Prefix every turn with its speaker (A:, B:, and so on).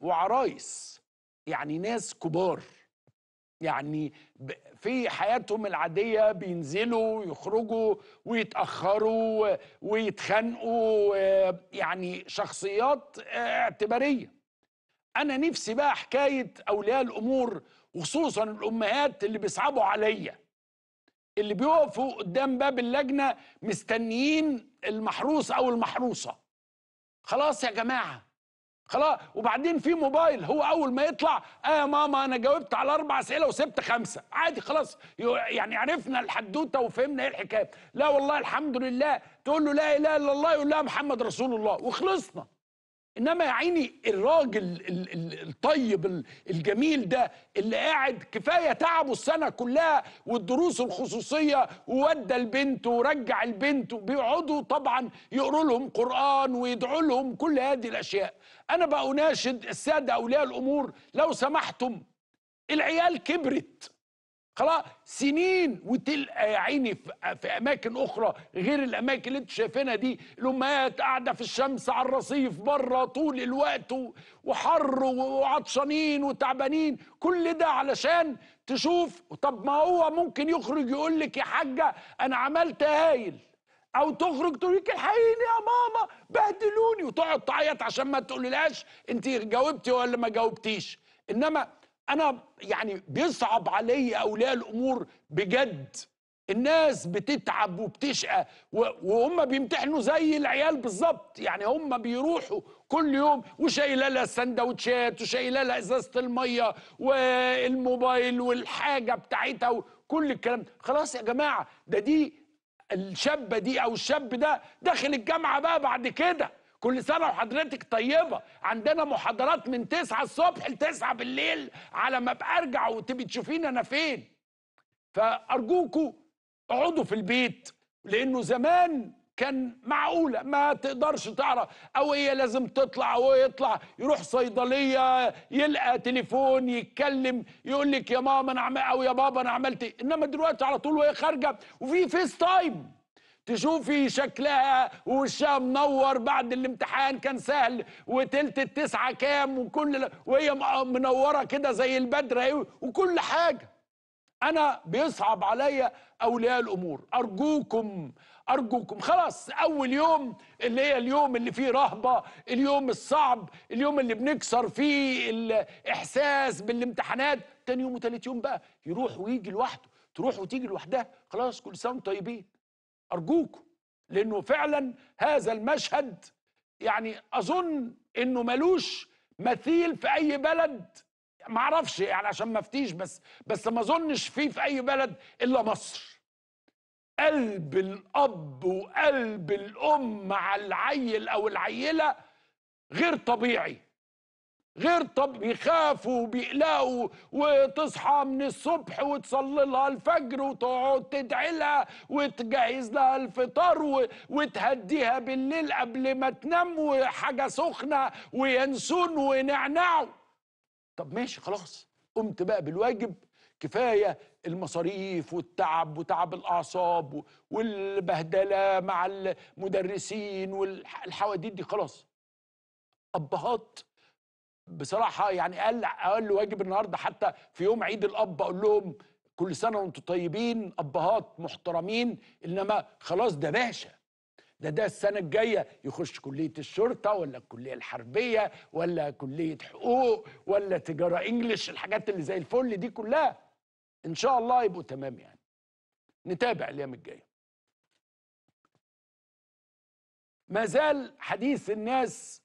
A: وعرايس يعني ناس كبار يعني في حياتهم العادية بينزلوا ويخرجوا ويتأخروا ويتخانقوا يعني شخصيات اعتبارية أنا نفسي بقى حكاية أولياء الأمور وخصوصا الأمهات اللي بيصعبوا عليا اللي بيقفوا قدام باب اللجنة مستنيين المحروس أو المحروسة خلاص يا جماعة خلاص وبعدين في موبايل هو اول ما يطلع اه يا ماما انا جاوبت على اربع اسئله وسبت خمسه عادي خلاص يعني عرفنا الحدوته وفهمنا ايه الحكايه لا والله الحمد لله تقول له لا اله الا الله يقول لها محمد رسول الله وخلصنا انما يا عيني الراجل الطيب الجميل ده اللي قاعد كفايه تعبه السنه كلها والدروس الخصوصيه وودى البنت ورجع البنت وبيقعدوا طبعا يقروا لهم قران ويدعوا لهم كل هذه الاشياء انا بقى اناشد الساده اولياء الامور لو سمحتم العيال كبرت خلاص سنين وتلقى آه، يا عيني في اماكن اخرى غير الاماكن اللي انت شايفينها دي الامهات قاعده في الشمس على الرصيف بره طول الوقت وحر وعطشانين وتعبانين كل ده علشان تشوف طب ما هو ممكن يخرج يقول لك يا حاجه انا عملت هايل او تخرج تقول لك الحقيني يا ماما بهدلوني وتقعد تعيط عشان ما تقوليلهاش انت جاوبتي ولا ما جاوبتيش انما انا يعني بيصعب علي اولياء الامور بجد الناس بتتعب وبتشقى وهم بيمتحنوا زي العيال بالظبط يعني هم بيروحوا كل يوم وشايله لها السندوتشات وشايله لها ازازه الميه والموبايل والحاجه بتاعتها وكل الكلام خلاص يا جماعه ده دي الشابه دي او الشاب ده داخل الجامعه بقى بعد كده كل سنه وحضرتك طيبه عندنا محاضرات من 9 الصبح ل 9 بالليل على ما بارجع وتبي تشوفيني انا فين فارجوكوا اقعدوا في البيت لانه زمان كان معقوله ما تقدرش تعرف او هي لازم تطلع او يطلع يروح صيدليه يلقى تليفون يتكلم يقول لك يا ماما انا او يا بابا انا عملت إيه. انما دلوقتي على طول وهي خارجه وفي فيس تايم تشوفي شكلها ووشها منور بعد الامتحان كان سهل وتلت التسعة كام وكل وهي آه، منورة كده زي البدرة وكل حاجة أنا بيصعب عليا أولياء الأمور أرجوكم أرجوكم خلاص أول يوم اللي هي اليوم اللي فيه رهبة اليوم الصعب اليوم اللي بنكسر فيه الإحساس بالامتحانات تاني يوم وتالت يوم بقى يروح ويجي لوحده تروح وتيجي لوحدها خلاص كل سنة طيبين أرجوكم لأنه فعلا هذا المشهد يعني أظن أنه ملوش مثيل في أي بلد ما اعرفش يعني عشان ما بس بس ما اظنش فيه في اي بلد الا مصر قلب الاب وقلب الام مع العيل او العيله غير طبيعي غير طب بيخافوا وبيقلقوا وتصحى من الصبح وتصلي لها الفجر وتقعد تدعي لها وتجهز لها الفطار وتهديها بالليل قبل ما تنام وحاجه سخنه وينسون ونعنعوا طب ماشي خلاص قمت بقى بالواجب كفايه المصاريف والتعب وتعب الاعصاب والبهدله مع المدرسين والحواديت دي خلاص ابهات بصراحه يعني اقل اقل واجب النهارده حتى في يوم عيد الاب اقول لهم كل سنه وانتم طيبين ابهات محترمين انما خلاص ده باشا ده ده السنه الجايه يخش كليه الشرطه ولا الكليه الحربيه ولا كليه حقوق ولا تجاره انجلش الحاجات اللي زي الفل دي كلها ان شاء الله يبقوا تمام يعني نتابع الايام الجايه ما زال حديث الناس